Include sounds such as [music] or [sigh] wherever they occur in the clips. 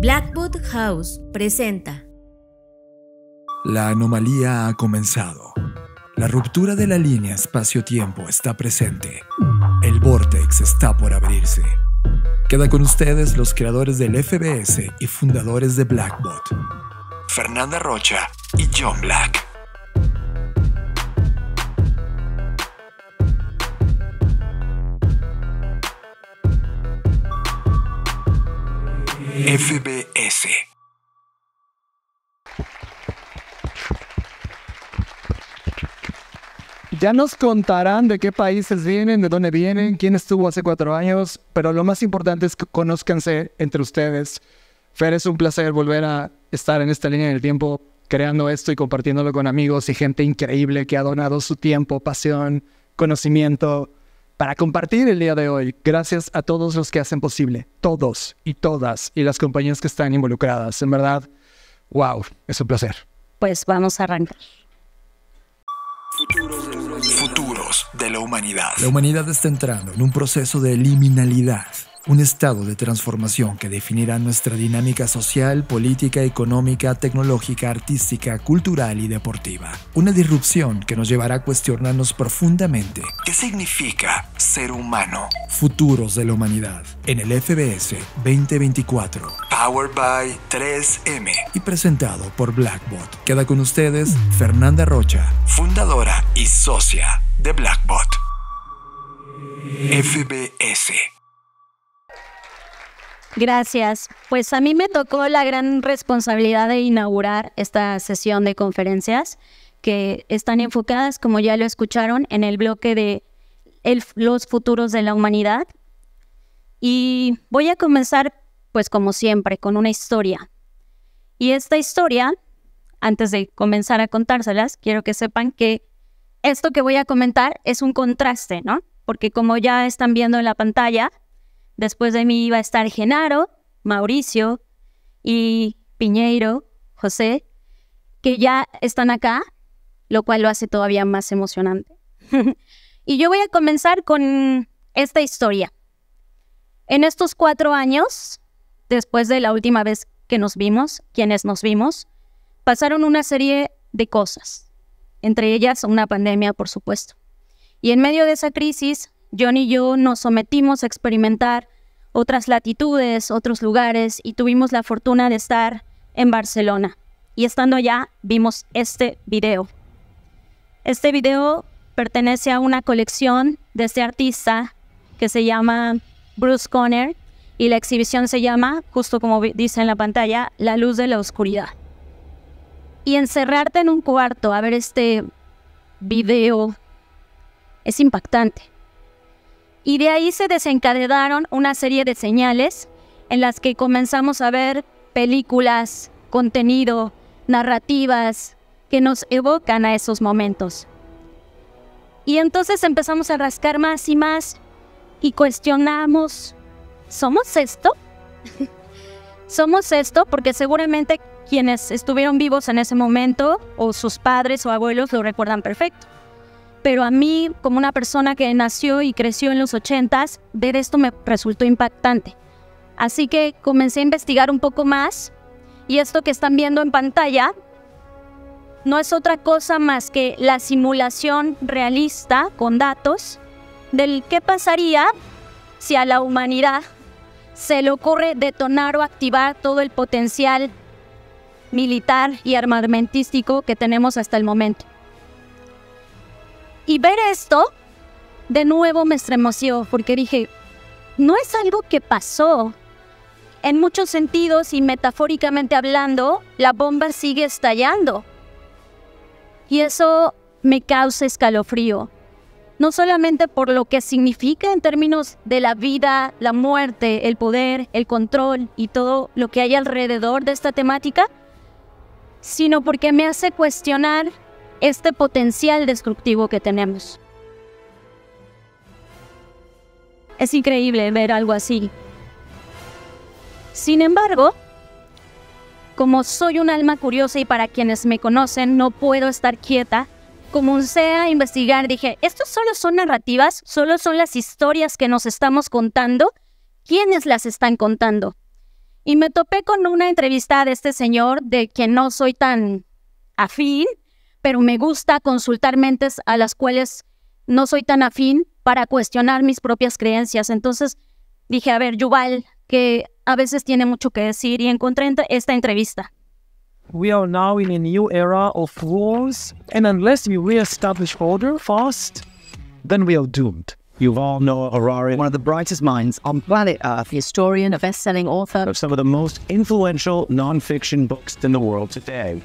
BlackBot House presenta. La anomalía ha comenzado. La ruptura de la línea espacio-tiempo está presente. El vortex está por abrirse. Quedan con ustedes los creadores del FBS y fundadores de Blackbot, Fernanda Rocha y John Black. FBS. Ya nos contarán de qué países vienen, de dónde vienen, quién estuvo hace cuatro años, pero lo más importante es que conozcanse entre ustedes. Fer, es un placer volver a estar en esta línea del tiempo, creando esto y compartiéndolo con amigos y gente increíble que ha donado su tiempo, pasión, conocimiento para compartir el día de hoy. Gracias a todos los que hacen posible, todos y todas, y las compañías que están involucradas. En verdad, wow, es un placer. Pues vamos a arrancar. Futuros de la humanidad. la humanidad. La humanidad está entrando en un proceso de liminalidad un estado de transformación que definirá nuestra dinámica social, política, económica, tecnológica, artística, cultural y deportiva. Una disrupción que nos llevará a cuestionarnos profundamente qué significa ser humano. Futuros de la humanidad en el FBS 2024. Powered by 3M y presentado por Blackbot. Queda con ustedes Fernanda Rocha, fundadora y socia de Blackbot. FBS Gracias. Pues a mí me tocó la gran responsabilidad de inaugurar esta sesión de conferencias que están enfocadas, como ya lo escucharon, en el bloque de los futuros de la humanidad. Y voy a comenzar, pues como siempre, con una historia. Y esta historia, antes de comenzar a contárselas, quiero que sepan que esto que voy a comentar es un contraste, ¿no? Porque como ya están viendo en la pantalla, Después de mí iba a estar Genaro, Mauricio y Piñeiro, José, que ya están acá, lo cual lo hace todavía más emocionante. [laughs] y yo voy a comenzar con esta historia. En estos cuatro años, después de la última vez que nos vimos, quienes nos vimos, pasaron una serie de cosas, entre ellas una pandemia, por supuesto. Y en medio de esa crisis John y yo nos sometimos a experimentar otras latitudes, otros lugares y tuvimos la fortuna de estar en Barcelona. Y estando allá vimos este video. Este video pertenece a una colección de este artista que se llama Bruce Conner y la exhibición se llama, justo como dice en la pantalla, La luz de la oscuridad. Y encerrarte en un cuarto a ver este video es impactante. Y de ahí se desencadenaron una serie de señales en las que comenzamos a ver películas, contenido, narrativas que nos evocan a esos momentos. Y entonces empezamos a rascar más y más y cuestionamos, ¿somos esto? [laughs] ¿Somos esto? Porque seguramente quienes estuvieron vivos en ese momento, o sus padres o abuelos, lo recuerdan perfecto pero a mí, como una persona que nació y creció en los 80s, ver esto me resultó impactante. Así que comencé a investigar un poco más y esto que están viendo en pantalla no es otra cosa más que la simulación realista con datos del qué pasaría si a la humanidad se le ocurre detonar o activar todo el potencial militar y armamentístico que tenemos hasta el momento. Y ver esto, de nuevo me estremeció, porque dije, no es algo que pasó. En muchos sentidos y metafóricamente hablando, la bomba sigue estallando. Y eso me causa escalofrío, no solamente por lo que significa en términos de la vida, la muerte, el poder, el control y todo lo que hay alrededor de esta temática, sino porque me hace cuestionar este potencial destructivo que tenemos. Es increíble ver algo así. Sin embargo, como soy un alma curiosa y para quienes me conocen no puedo estar quieta, comencé sea investigar, dije, ¿estos solo son narrativas? ¿Solo son las historias que nos estamos contando? ¿Quiénes las están contando? Y me topé con una entrevista de este señor de que no soy tan afín, pero me gusta consultar mentes a las cuales no soy tan afín para cuestionar mis propias creencias. Entonces dije, a ver, Yuval, que a veces tiene mucho que decir y encontré esta entrevista. We are now in a new era of wars, and unless we reestablish order fast, then we are doomed. Yuval Noah Harari, one of the brightest minds on planet Earth, historian, a best-selling author of some of the most influential non-fiction books in the world today.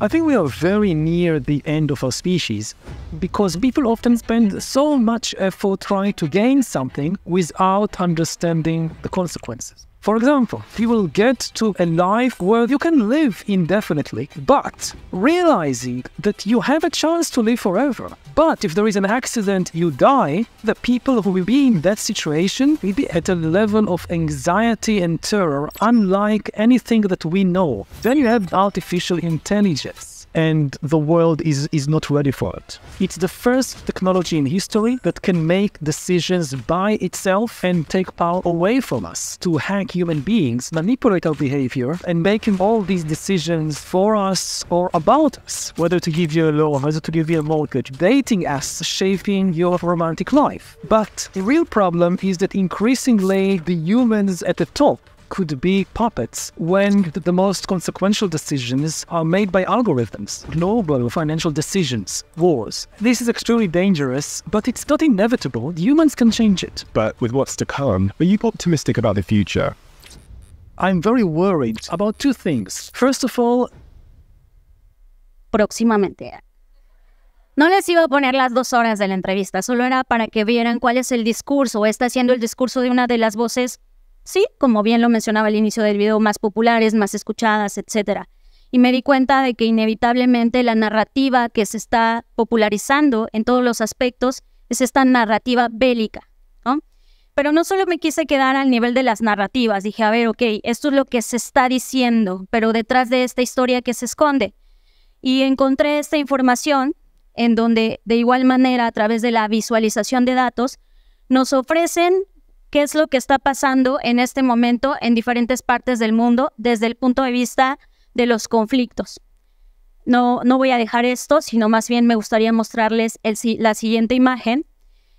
I think we are very near the end of our species because people often spend so much effort trying to gain something without understanding the consequences. For example, you will get to a life where you can live indefinitely, but realizing that you have a chance to live forever. But if there is an accident, you die, the people who will be in that situation will be at a level of anxiety and terror unlike anything that we know. Then you have artificial intelligence and the world is, is not ready for it. It's the first technology in history that can make decisions by itself and take power away from us to hack human beings, manipulate our behavior, and making all these decisions for us or about us, whether to give you a loan, whether to give you a mortgage, dating us, shaping your romantic life. But the real problem is that increasingly the humans at the top could be puppets when the most consequential decisions are made by algorithms, global financial decisions, wars. This is extremely dangerous, but it's not inevitable. Humans can change it. But with what's to come, are you optimistic about the future? I'm very worried about two things. First of all, próximamente. No les iba a poner las dos horas de la entrevista, solo era para que vieran cuál es el discurso, o está siendo el discurso de una de las voces sí, como bien lo mencionaba al inicio del video, más populares, más escuchadas, etcétera. Y me di cuenta de que inevitablemente la narrativa que se está popularizando en todos los aspectos es esta narrativa bélica, Pero no solo me quise quedar al nivel de las narrativas, dije, a ver, ok, esto es lo que se está diciendo, pero detrás de esta historia que se esconde. Y encontré esta información en donde de igual manera a través de la visualización de datos nos ofrecen qué es lo que está pasando en este momento en diferentes partes del mundo desde el punto de vista de los conflictos. No, no voy a dejar esto, sino más bien me gustaría mostrarles la siguiente imagen,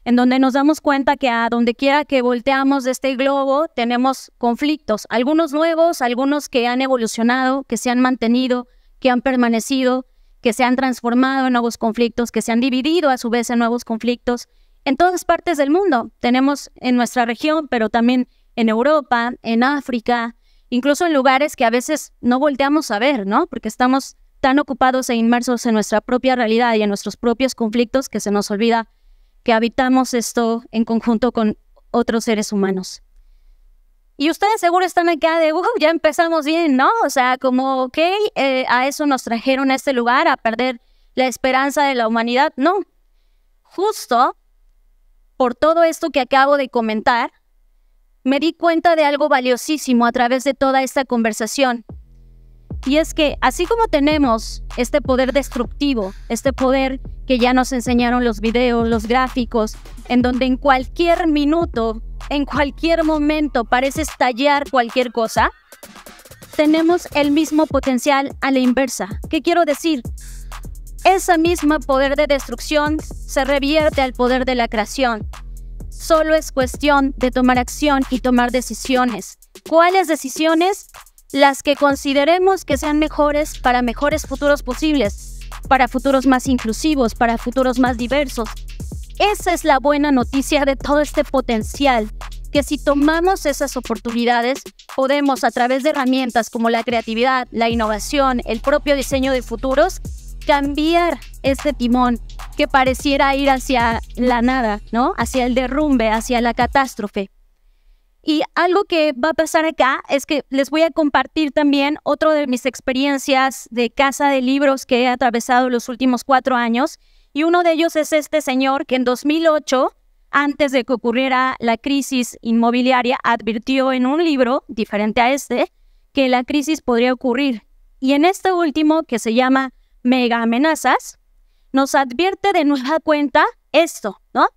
en donde nos damos cuenta que a donde quiera que volteamos de este globo tenemos conflictos, algunos nuevos, algunos que han evolucionado, que se han mantenido, que han permanecido, que se han transformado en nuevos conflictos, que se han dividido a su vez en nuevos conflictos, en todas partes del mundo. Tenemos en nuestra región, pero también en Europa, en África, incluso en lugares que a veces no volteamos a ver, ¿no? Porque estamos tan ocupados e inmersos en nuestra propia realidad y en nuestros propios conflictos que se nos olvida que habitamos esto en conjunto con otros seres humanos. Y ustedes seguro están acá de, uh, ya empezamos bien, ¿no? O sea, como, ok, eh, a eso nos trajeron a este lugar, a perder la esperanza de la humanidad. No, justo por todo esto que acabo de comentar, me di cuenta de algo valiosísimo a través de toda esta conversación. Y es que así como tenemos este poder destructivo, este poder que ya nos enseñaron los videos, los gráficos, en donde en cualquier minuto, en cualquier momento parece estallar cualquier cosa, tenemos el mismo potencial a la inversa. ¿Qué quiero decir? esa misma poder de destrucción se revierte al poder de la creación. Solo es cuestión de tomar acción y tomar decisiones. ¿Cuáles decisiones? Las que consideremos que sean mejores para mejores futuros posibles, para futuros más inclusivos, para futuros más diversos. Esa es la buena noticia de todo este potencial, que si tomamos esas oportunidades, podemos a través de herramientas como la creatividad, la innovación, el propio diseño de futuros, cambiar este timón que pareciera ir hacia la nada, ¿no? Hacia el derrumbe, hacia la catástrofe. Y algo que va a pasar acá es que les voy a compartir también otro de mis experiencias de casa de libros que he atravesado los últimos cuatro años. Y uno de ellos es este señor que en 2008, antes de que ocurriera la crisis inmobiliaria, advirtió en un libro diferente a este que la crisis podría ocurrir. Y en este último, que se llama mega amenazas, nos advierte de nueva cuenta esto, ¿no?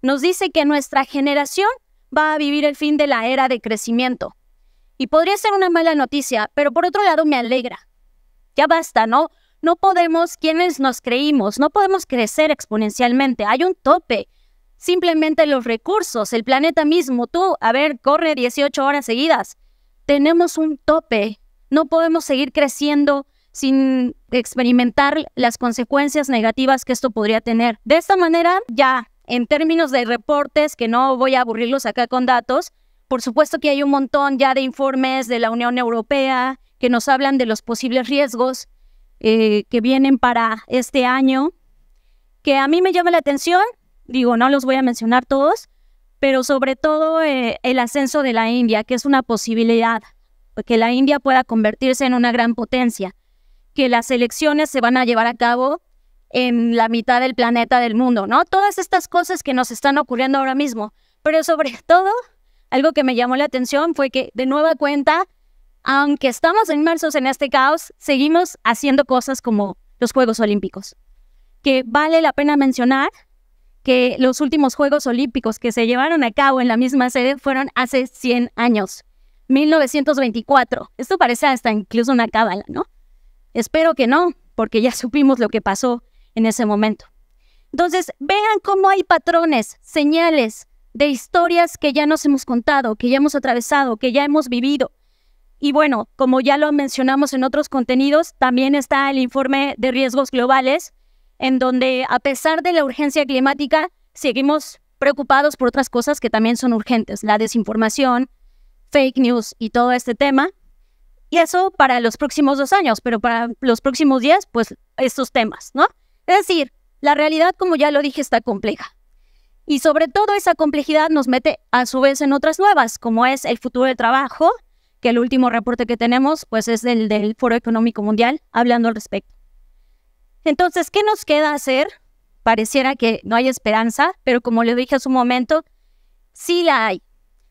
Nos dice que nuestra generación va a vivir el fin de la era de crecimiento. Y podría ser una mala noticia, pero por otro lado me alegra. Ya basta, ¿no? No podemos, quienes nos creímos, no podemos crecer exponencialmente. Hay un tope. Simplemente los recursos, el planeta mismo, tú, a ver, corre 18 horas seguidas. Tenemos un tope. No podemos seguir creciendo sin experimentar las consecuencias negativas que esto podría tener. De esta manera, ya en términos de reportes, que no voy a aburrirlos acá con datos, por supuesto que hay un montón ya de informes de la Unión Europea que nos hablan de los posibles riesgos eh, que vienen para este año, que a mí me llama la atención, digo, no los voy a mencionar todos, pero sobre todo eh, el ascenso de la India, que es una posibilidad, que la India pueda convertirse en una gran potencia que las elecciones se van a llevar a cabo en la mitad del planeta del mundo, ¿no? Todas estas cosas que nos están ocurriendo ahora mismo. Pero sobre [laughs] todo, algo que me llamó la atención fue que de nueva cuenta, aunque estamos inmersos en este caos, seguimos haciendo cosas como los Juegos Olímpicos. Que vale la pena mencionar que los últimos Juegos Olímpicos que se llevaron a cabo en la misma sede fueron hace 100 años, 1924. Esto parece hasta incluso una cábala, ¿no? Espero que no, porque ya [laughs] supimos lo que pasó en ese momento. Entonces, vean cómo hay patrones, señales de historias que ya nos hemos contado, que ya hemos atravesado, que ya hemos vivido. Y bueno, como ya lo mencionamos en otros contenidos, también está el informe de riesgos globales, en donde a pesar de la urgencia climática, seguimos preocupados por otras cosas que también son urgentes, la desinformación, fake news y todo este tema. Y eso para los próximos dos años, pero para los próximos diez, pues estos temas, ¿no? Es decir, la realidad, como ya lo dije, está compleja. Y sobre todo esa complejidad nos mete a su vez en otras nuevas, como es el futuro del trabajo, que el último reporte que tenemos pues es el del Foro Económico Mundial hablando al respecto. Entonces, ¿qué nos queda hacer? Pareciera que no hay esperanza, pero como le dije hace un momento, sí la hay.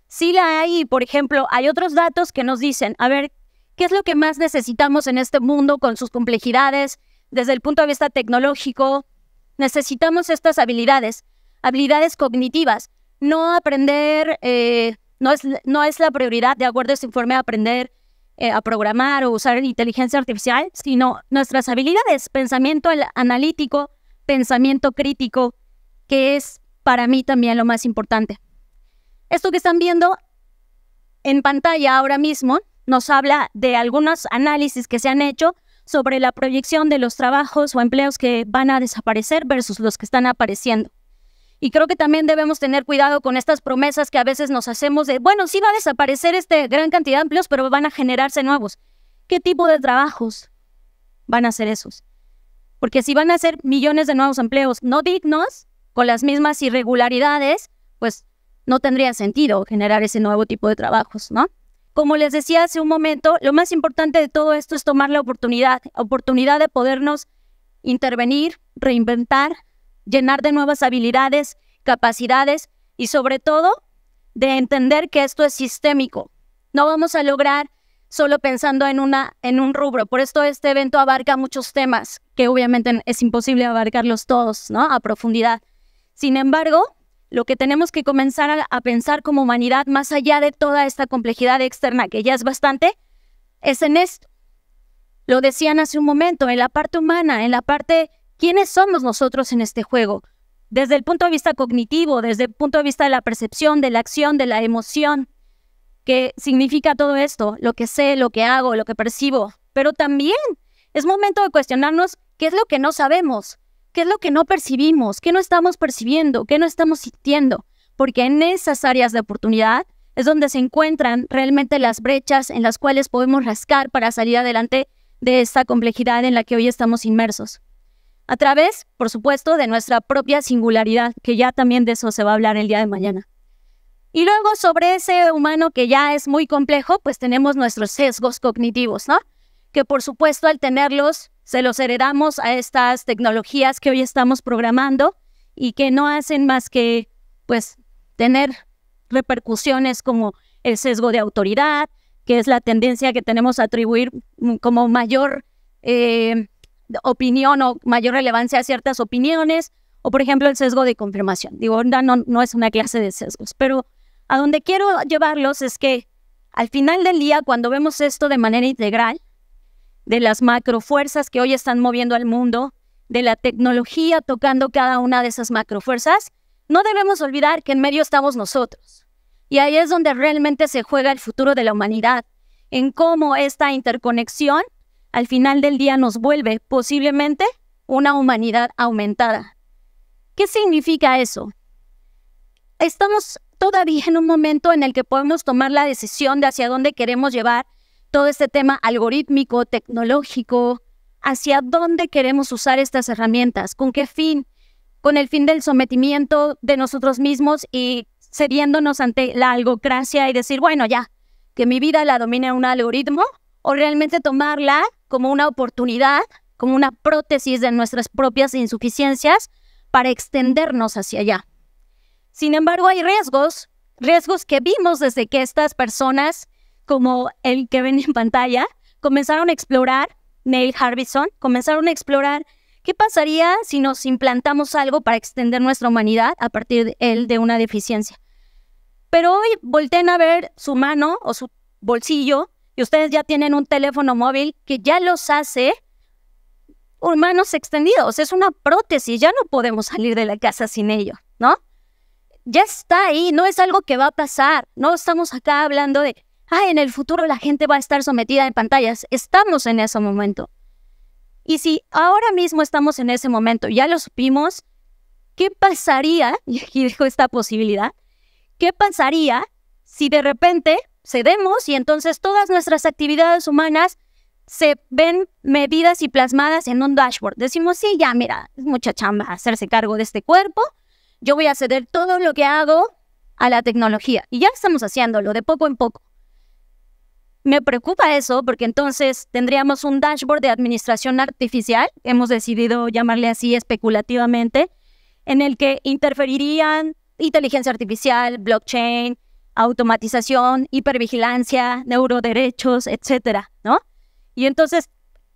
Sí la hay por ejemplo, hay otros datos que nos dicen, a ver, ¿Qué es lo que más necesitamos en este mundo con sus complejidades desde el punto de vista tecnológico? Necesitamos estas habilidades, habilidades cognitivas. No aprender, eh, no, es, la prioridad de acuerdo a este informe aprender eh, a programar o usar inteligencia artificial, sino nuestras habilidades, pensamiento analítico, pensamiento crítico, que es para mí también lo más importante. Esto que están viendo en pantalla ahora mismo nos habla de algunos análisis que se han hecho sobre la proyección de los trabajos o empleos que van a desaparecer versus los que están apareciendo. Y creo que también debemos tener cuidado con estas promesas que a veces nos hacemos de, bueno, sí va a desaparecer esta gran cantidad de empleos, pero van a generarse nuevos. ¿Qué tipo de trabajos van a ser esos? Porque si van a ser millones de nuevos empleos no dignos, con las mismas irregularidades, pues no tendría sentido generar ese nuevo tipo de trabajos, ¿no? Como les decía hace un momento, lo más importante de todo esto es tomar la oportunidad, oportunidad de podernos intervenir, reinventar, llenar de nuevas habilidades, capacidades y sobre todo de entender que esto es sistémico. No vamos a lograr solo pensando en, una, un rubro. Por esto este evento abarca muchos temas, que obviamente es imposible abarcarlos todos, ¿no? A profundidad. Sin embargo, lo que tenemos que comenzar a, pensar como humanidad, más allá de toda esta complejidad externa, que ya es bastante, es en esto. Lo decían hace un momento, en la parte humana, en la parte, ¿quiénes somos nosotros en este juego? Desde el punto de vista cognitivo, desde el punto de vista de la percepción, de la acción, de la emoción, ¿Qué significa todo esto, lo que sé, lo que hago, lo que percibo, pero también es momento de cuestionarnos qué es lo que no sabemos, ¿Qué es lo que no percibimos? ¿Qué no estamos percibiendo? ¿Qué no estamos sintiendo? Porque en esas áreas de oportunidad es donde se encuentran realmente las brechas en las cuales podemos rascar para salir adelante de esta complejidad en la que hoy estamos inmersos. A través, por supuesto, de nuestra propia singularidad, que ya también de eso se va a hablar el día de mañana. Y luego sobre ese humano que ya es muy complejo, pues tenemos nuestros sesgos cognitivos, ¿no? Que por supuesto al tenerlos se los heredamos a estas tecnologías que hoy estamos programando y que no hacen más que, pues, tener repercusiones como el sesgo de autoridad, que es la tendencia que tenemos a atribuir como mayor eh, opinión o mayor relevancia a ciertas opiniones, o por ejemplo el sesgo de confirmación. Digo, no, no es una clase de sesgos, pero a donde quiero llevarlos es que al final del día, cuando vemos esto de manera integral, de las macrofuerzas que hoy están moviendo al mundo, de la tecnología tocando cada una de esas macrofuerzas, no debemos olvidar que en medio estamos nosotros. Y ahí es donde realmente se juega el futuro de la humanidad, en cómo esta interconexión al final del día nos vuelve posiblemente una humanidad aumentada. ¿Qué significa eso? Estamos todavía en un momento en el que podemos tomar la decisión de hacia dónde queremos llevar todo este tema algorítmico, tecnológico, hacia dónde queremos usar estas herramientas, con qué fin, con el fin del sometimiento de nosotros mismos y cediéndonos ante la algocracia y decir, bueno, ya, que mi vida la domine un algoritmo, o realmente tomarla como una oportunidad, como una prótesis de nuestras propias insuficiencias para extendernos hacia allá. Sin embargo, hay riesgos, riesgos que vimos desde que estas personas como el que ven en pantalla, comenzaron a explorar, Neil Harbison, comenzaron a explorar qué pasaría si nos implantamos algo para extender nuestra humanidad a partir de, de una deficiencia. Pero hoy volteen a ver su mano o su bolsillo y ustedes ya tienen un teléfono móvil que ya los hace humanos extendidos. Es una prótesis, ya no podemos salir de la casa sin ello, ¿no? Ya está ahí, no es algo que va a pasar. No estamos acá hablando de ah, en el futuro la gente va a estar sometida en pantallas. Estamos en ese momento. Y si ahora mismo estamos en ese momento, ya lo supimos, ¿qué pasaría? [laughs] Y aquí dejo esta posibilidad. ¿Qué pasaría si de repente cedemos y entonces todas nuestras actividades humanas se ven medidas y plasmadas en un dashboard? Decimos, sí, ya, mira, es mucha chamba hacerse cargo de este cuerpo. Yo voy a ceder todo lo que hago a la tecnología. Y ya estamos haciéndolo de poco en poco. Me preocupa eso porque entonces tendríamos un dashboard de administración artificial, hemos decidido llamarle así especulativamente, en el que interferirían inteligencia artificial, blockchain, automatización, hipervigilancia, neuroderechos, etcétera, ¿no? Y entonces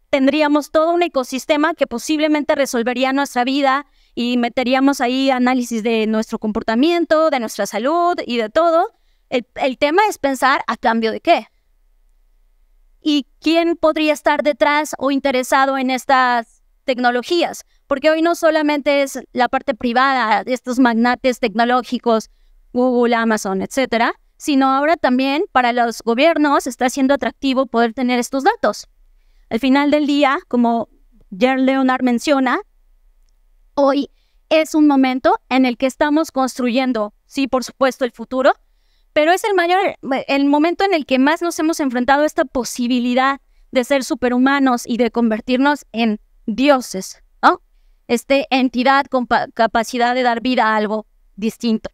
tendríamos todo un ecosistema que posiblemente resolvería nuestra vida y meteríamos ahí análisis de nuestro comportamiento, de nuestra salud y de todo. el tema es pensar a cambio de qué, y quién podría estar detrás o interesado en estas tecnologías, porque hoy no solamente es la parte privada, de estos magnates tecnológicos, Google, Amazon, etcétera, sino ahora también para los gobiernos está siendo atractivo poder tener estos datos. Al final del día, como Jer Leonard menciona, hoy es un momento en el que estamos construyendo, sí, por supuesto, el futuro, pero es el mayor, el momento en el que más nos hemos enfrentado a esta posibilidad de ser superhumanos y de convertirnos en dioses, ¿no? Este entidad con capacidad de dar vida a algo distinto.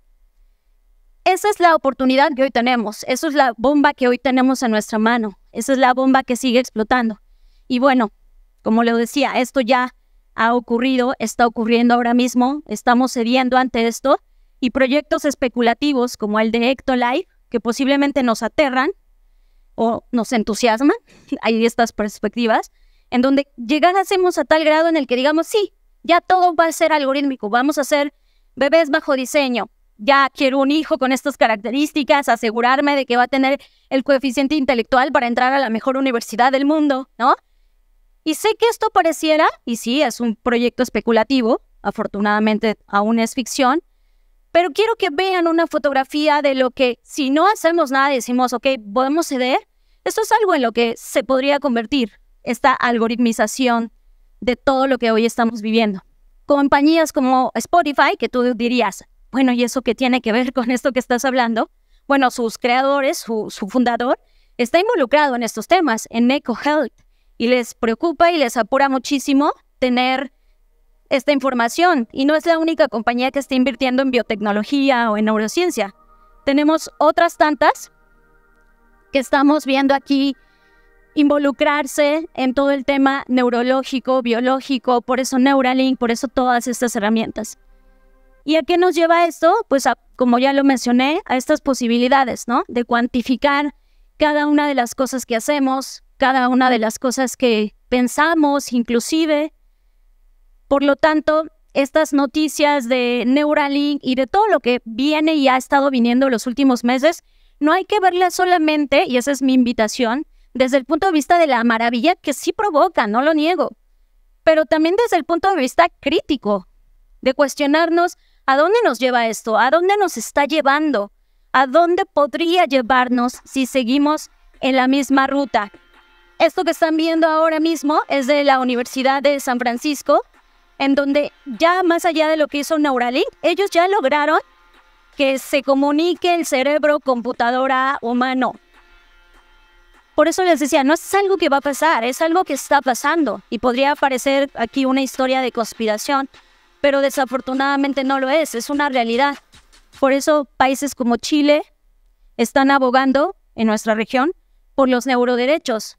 Esa es la oportunidad que hoy tenemos, esa es la bomba que hoy tenemos en nuestra mano, esa es la bomba que sigue explotando. Y bueno, como le decía, esto ya ha ocurrido, está ocurriendo ahora mismo, estamos cediendo ante esto y proyectos especulativos como el de Ectolife, que posiblemente nos aterran o nos entusiasman, [laughs] hay estas perspectivas, en donde llegásemos a tal grado en el que digamos, sí, ya todo va a ser algorítmico, vamos a hacer bebés bajo diseño, ya quiero un hijo con estas características, asegurarme de que va a tener el coeficiente intelectual para entrar a la mejor universidad del mundo, ¿no? Y sé que esto pareciera, y sí, es un proyecto especulativo, afortunadamente aún es ficción, pero quiero que vean una fotografía de lo que si no hacemos nada decimos, ok, podemos ceder. Esto es algo en lo que se podría convertir esta algoritmización de todo lo que hoy estamos viviendo. Compañías como Spotify, que tú dirías, bueno, ¿y eso qué tiene que ver con esto que estás hablando? Bueno, sus creadores, su, su fundador, está involucrado en estos temas, en EcoHealth, y les preocupa y les apura muchísimo tener esta información y no es la única compañía que está invirtiendo en biotecnología o en neurociencia. Tenemos otras tantas que estamos viendo aquí involucrarse en todo el tema neurológico, biológico, por eso Neuralink, por eso todas estas herramientas. ¿Y a qué nos lleva esto? Pues como ya lo mencioné, a estas posibilidades, ¿no? De cuantificar cada una de las cosas que hacemos, cada una de las cosas que pensamos, inclusive por lo tanto, estas noticias de Neuralink y de todo lo que viene y ha estado viniendo los últimos meses, no hay que verlas solamente, y esa es mi invitación, desde el punto de vista de la maravilla que sí provoca, no lo niego, pero también desde el punto de vista crítico, de cuestionarnos a dónde nos lleva esto, a dónde nos está llevando, a dónde podría llevarnos si seguimos en la misma ruta. Esto que están viendo ahora mismo es de la Universidad de San Francisco, en donde ya más allá de lo que hizo Neuralink, ellos ya lograron que se comunique el cerebro computadora humano. Por eso les decía, no es algo que va a pasar, es algo que está pasando y podría parecer aquí una historia de conspiración, pero desafortunadamente no lo es, es una realidad. Por eso países como Chile están abogando en nuestra región por los neuroderechos,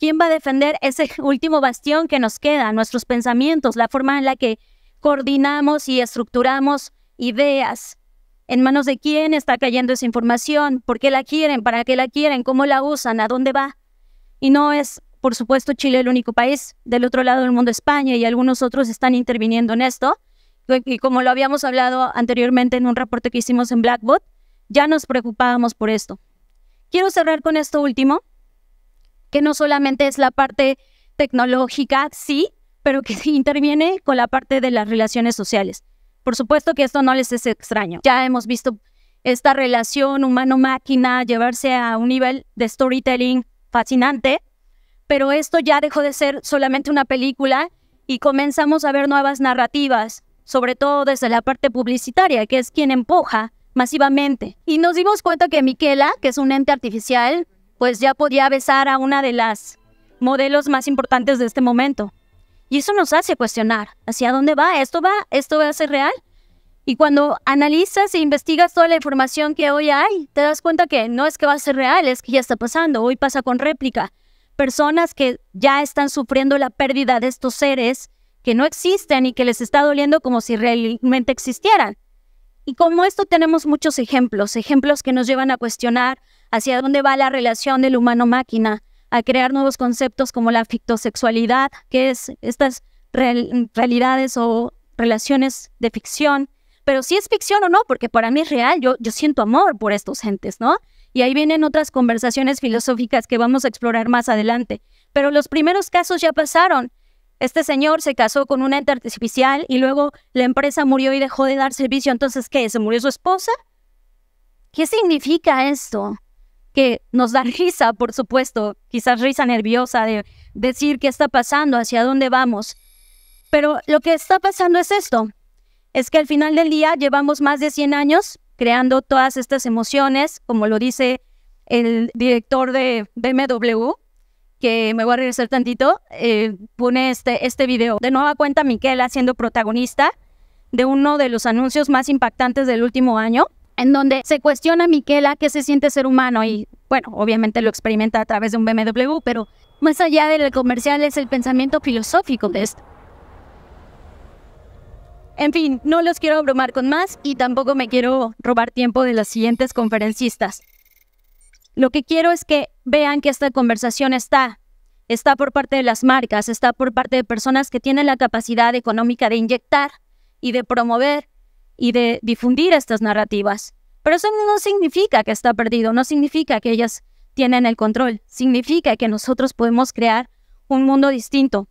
¿Quién va a defender ese [laughs] último bastión que nos queda, nuestros pensamientos, la forma en la que coordinamos y estructuramos ideas? ¿En manos de quién está cayendo esa información? ¿Por qué la quieren? ¿Para qué la quieren? ¿Cómo la usan? ¿A dónde va? Y no es, por supuesto, Chile el único país. Del otro lado del mundo, España y algunos otros están interviniendo en esto. Y como lo habíamos hablado anteriormente en un reporte que hicimos en Blackboard, ya nos preocupábamos por esto. Quiero cerrar con esto último, que no solamente es la parte tecnológica, sí, pero que [laughs] interviene con la parte de las relaciones sociales. Por supuesto que esto no les es extraño. Ya hemos visto esta relación humano-máquina llevarse a un nivel de storytelling fascinante, pero esto ya dejó de ser solamente una película y comenzamos a ver nuevas narrativas, sobre todo desde la parte publicitaria, que es quien empuja masivamente. Y nos dimos cuenta que Miquela, que es un ente artificial, pues ya podía besar a una de las modelos más importantes de este momento. Y eso nos hace cuestionar, ¿hacia dónde va? ¿Esto va? ¿Esto va a ser real? Y cuando analizas e investigas toda la información que hoy hay, te das cuenta que no es que va a ser real, es que ya está pasando, hoy pasa con réplica. Personas que ya están sufriendo la pérdida de estos seres que no existen y que les está doliendo como si realmente existieran. Y como esto tenemos muchos ejemplos, ejemplos que nos llevan a cuestionar hacia dónde va la relación del humano-máquina, a crear nuevos conceptos como la fictosexualidad, que es estas realidades o relaciones de ficción. Pero si es ficción o no, porque para mí es real, yo, yo siento amor por estos gentes, ¿no? Y ahí vienen otras conversaciones filosóficas que vamos a explorar más adelante. Pero los primeros casos ya pasaron. Este señor se casó con una ente artificial y luego la empresa murió y dejó de dar servicio. Entonces, ¿qué? ¿Se murió su esposa? ¿Qué significa esto? que nos da risa, por supuesto, quizás risa nerviosa de decir qué está pasando, hacia dónde vamos. Pero lo que está pasando es esto, es que al final del día llevamos más de 100 años creando todas estas emociones, como lo dice el director de BMW, que me voy a regresar tantito, eh, pone este, este video. De nueva cuenta, Miquela siendo protagonista de uno de los anuncios más impactantes del último año, en donde se cuestiona a Miquela qué se siente ser humano y, bueno, obviamente lo experimenta a través de un BMW, pero más allá del comercial es el pensamiento filosófico de esto. En fin, no los quiero abrumar con más y tampoco me quiero robar tiempo de los siguientes conferencistas. Lo que quiero es que vean que esta conversación está, está por parte de las marcas, está por parte de personas que tienen la capacidad económica de inyectar y de promover y de difundir estas narrativas. Pero eso no significa que está perdido, no significa que ellas tienen el control, significa que nosotros podemos crear un mundo distinto.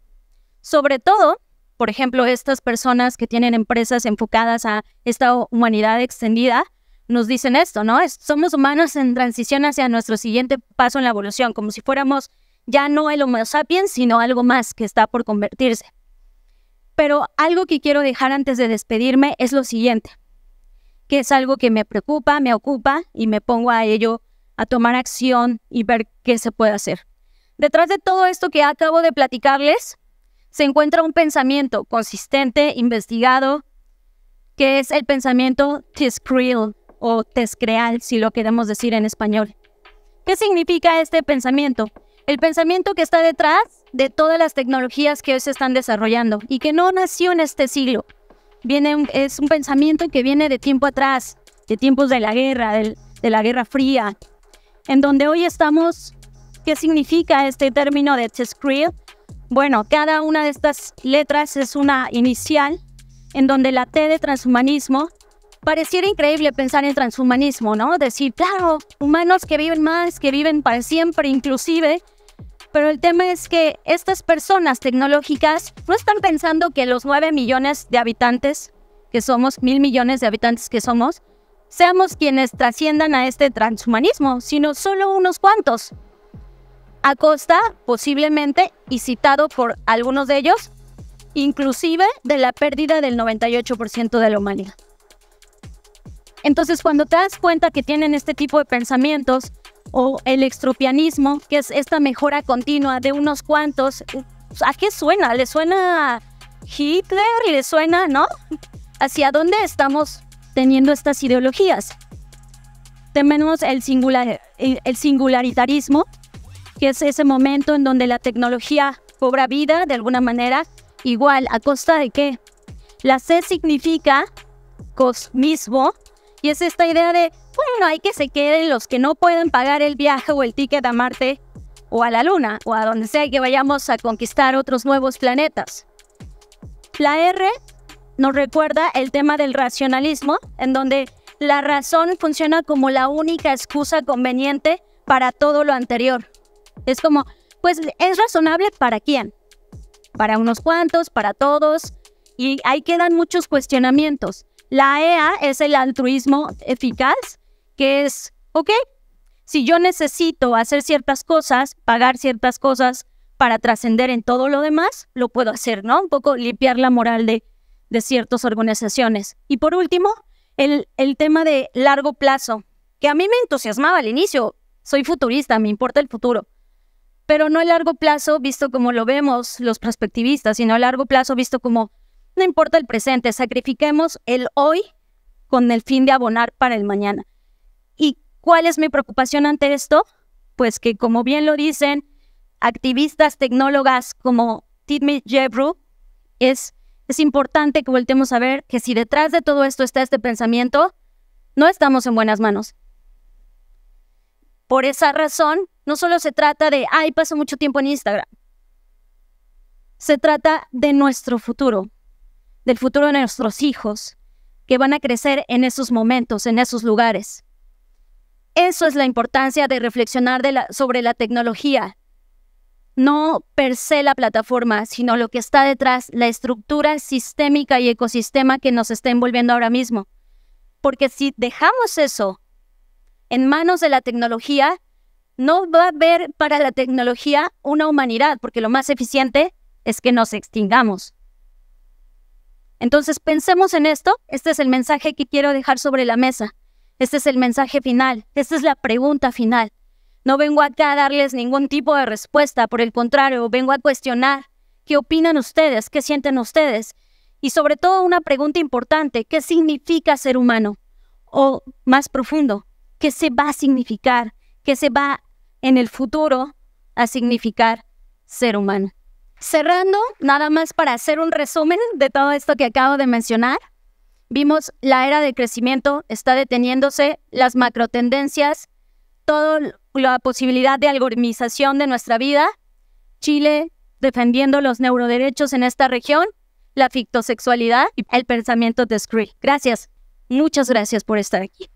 Sobre todo, por ejemplo, estas personas que tienen empresas enfocadas a esta humanidad extendida, nos dicen esto, ¿no? somos humanos en transición hacia nuestro siguiente paso en la evolución, como si fuéramos ya no el Homo sapiens, sino algo más que está por convertirse. Pero algo que quiero dejar antes de despedirme es lo siguiente, que es algo que me preocupa, me ocupa y me pongo a ello a tomar acción y ver qué se puede hacer. Detrás de todo esto que acabo de platicarles, se encuentra un pensamiento consistente, investigado, que es el pensamiento Tiscreal o Tescreal, si lo queremos decir en español. ¿Qué significa este pensamiento? el pensamiento que está detrás de todas las tecnologías que hoy se están desarrollando y que no nació en este siglo. Viene, es un pensamiento que viene de tiempo atrás, de tiempos de la guerra, de, la Guerra Fría, en donde hoy estamos. ¿Qué significa este término de Shakespeare? Bueno, cada una de estas letras es una inicial en donde la T de transhumanismo pareciera increíble pensar en transhumanismo, ¿no? Decir, claro, humanos que viven más, que viven para siempre, inclusive pero el tema es que estas personas tecnológicas no están pensando que los 9 millones de habitantes que somos, mil millones de habitantes que somos, seamos quienes trasciendan a este transhumanismo, sino solo unos cuantos. A costa, posiblemente, y citado por algunos de ellos, inclusive de la pérdida del 98% de la humanidad. Entonces, cuando te das cuenta que tienen este tipo de pensamientos, o el extropianismo, que es esta mejora continua de unos cuantos. ¿A qué suena? ¿Le suena a Hitler? ¿Le suena, no? ¿Hacia dónde estamos teniendo estas ideologías? Tenemos el, singular, el singularitarismo, que es ese momento en donde la tecnología cobra vida de alguna manera, igual, ¿a costa de qué? La C significa cosmismo, y es esta idea de bueno, hay que se queden los que no pueden pagar el viaje o el ticket a Marte o a la Luna o a donde sea que vayamos a conquistar otros nuevos planetas. La R nos recuerda el tema del racionalismo, en donde la razón funciona como la única excusa conveniente para todo lo anterior. Es como, pues es razonable para quién? Para unos cuantos, para todos, y ahí quedan muchos cuestionamientos. La EA es el altruismo eficaz, que es, ok, si yo necesito hacer ciertas cosas, pagar ciertas cosas para trascender en todo lo demás, lo puedo hacer, ¿no? Un poco limpiar la moral de, ciertas organizaciones. Y por último, el, tema de largo plazo, que a mí me entusiasmaba al inicio. Soy futurista, me importa el futuro pero no a largo plazo visto como lo vemos los prospectivistas, sino a largo plazo visto como no importa el presente, sacrifiquemos el hoy con el fin de abonar para el mañana. ¿Y cuál es mi preocupación ante esto? Pues que, como bien lo dicen activistas tecnólogas como Tidmi Jebru, es, es importante que voltemos a ver que si detrás de todo esto está este pensamiento, no estamos en buenas manos. Por esa razón, no solo se trata de, ay, paso mucho tiempo en Instagram. Se trata de nuestro futuro, del futuro de nuestros hijos, que van a crecer en esos momentos, en esos lugares. Eso es la importancia de reflexionar sobre la tecnología. No per se la plataforma, sino lo que está detrás, la estructura sistémica y ecosistema que nos está envolviendo ahora mismo. Porque si dejamos eso en manos de la tecnología, no va a haber para la tecnología una humanidad, porque lo más eficiente es que nos extingamos. Entonces pensemos en esto, este es el mensaje que quiero dejar sobre la mesa. Este es el mensaje final, esta es la pregunta final. No vengo acá a darles ningún tipo de respuesta, por el contrario, vengo a cuestionar qué opinan ustedes, qué sienten ustedes y sobre todo una pregunta importante, ¿qué significa ser humano? O más profundo, ¿qué se va a significar? ¿Qué se va en el futuro a significar ser humano? Cerrando, nada más para hacer un resumen de todo esto que acabo de mencionar, Vimos la era de crecimiento está deteniéndose, las macrotendencias, toda la posibilidad de algoritmización de nuestra vida, Chile defendiendo los neuroderechos en esta región, la fictosexualidad y el pensamiento de Scree. Gracias. Muchas gracias por estar aquí.